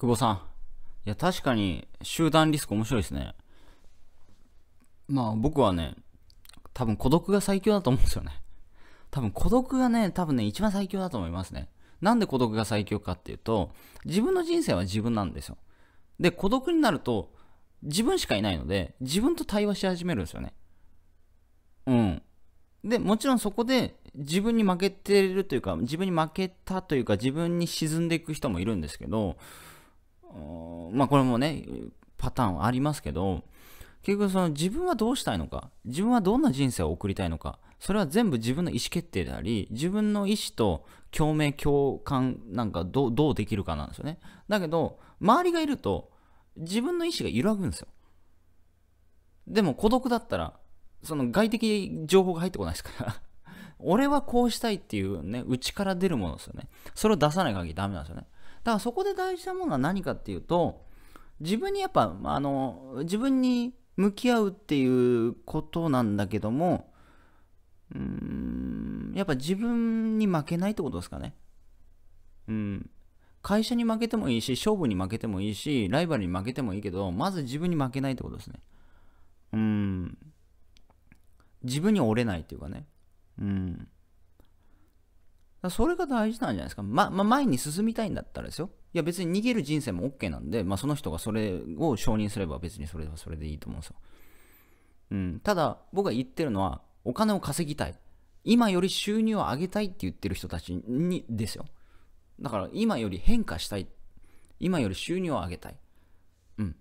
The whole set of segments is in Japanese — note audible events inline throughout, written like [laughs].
久保さん。いや、確かに集団リスク面白いですね。まあ僕はね、多分孤独が最強だと思うんですよね。多分孤独がね、多分ね、一番最強だと思いますね。なんで孤独が最強かっていうと、自分の人生は自分なんですよ。で、孤独になると、自分しかいないので、自分と対話し始めるんですよね。うん。で、もちろんそこで自分に負けてるというか、自分に負けたというか、自分に沈んでいく人もいるんですけど、まあこれもね、パターンはありますけど、結局その自分はどうしたいのか、自分はどんな人生を送りたいのか、それは全部自分の意思決定であり、自分の意思と共鳴、共感なんかどうできるかなんですよね。だけど、周りがいると自分の意思が揺らぐんですよ。でも孤独だったら、その外的情報が入ってこないですから [laughs] 俺はこうしたいっていうね、内から出るものですよね。それを出さない限りダメなんですよね。だからそこで大事なものは何かっていうと自分にやっぱあの自分に向き合うっていうことなんだけどもうんやっぱ自分に負けないってことですかね。うん、会社に負けてもいいし勝負に負けてもいいしライバルに負けてもいいけどまず自分に負けないってことですね。うん自分に折れないっていうかね。うんそれが大事なんじゃないですか。ま、ま前に進みたいんだったらですよ。いや別に逃げる人生も OK なんで、まあ、その人がそれを承認すれば別にそれはそれでいいと思うんですよ。うん、ただ僕が言ってるのはお金を稼ぎたい。今より収入を上げたいって言ってる人たちにですよ。だから今より変化したい。今より収入を上げたい。うん。っ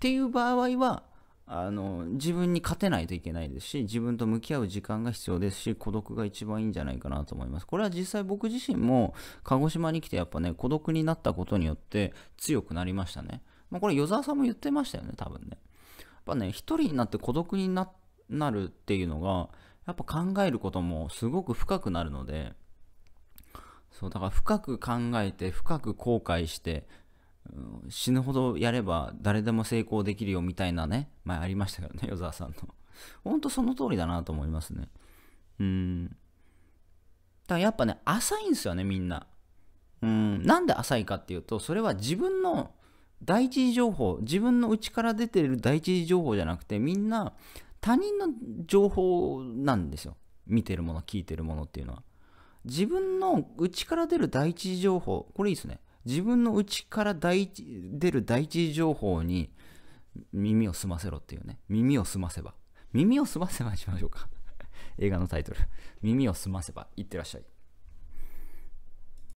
ていう場合はあの自分に勝てないといけないですし自分と向き合う時間が必要ですし孤独が一番いいんじゃないかなと思いますこれは実際僕自身も鹿児島に来てやっぱね孤独になったことによって強くなりましたね、まあ、これ与沢さんも言ってましたよね多分ねやっぱね一人になって孤独になるっていうのがやっぱ考えることもすごく深くなるのでそうだから深く考えて深く後悔して死ぬほどやれば誰でも成功できるよみたいなね、前ありましたけどね、与沢さんの。ほんとその通りだなと思いますね。うん。だやっぱね、浅いんですよね、みんな。うん。なんで浅いかっていうと、それは自分の第一次情報、自分の内から出てる第一次情報じゃなくて、みんな他人の情報なんですよ。見てるもの、聞いてるものっていうのは。自分の内から出る第一次情報、これいいですね。自分の内から第出る第一情報に耳を澄ませろっていうね。耳を澄ませば。耳を澄ませばしましょうか。[laughs] 映画のタイトル。耳を澄ませば。いってらっしゃい。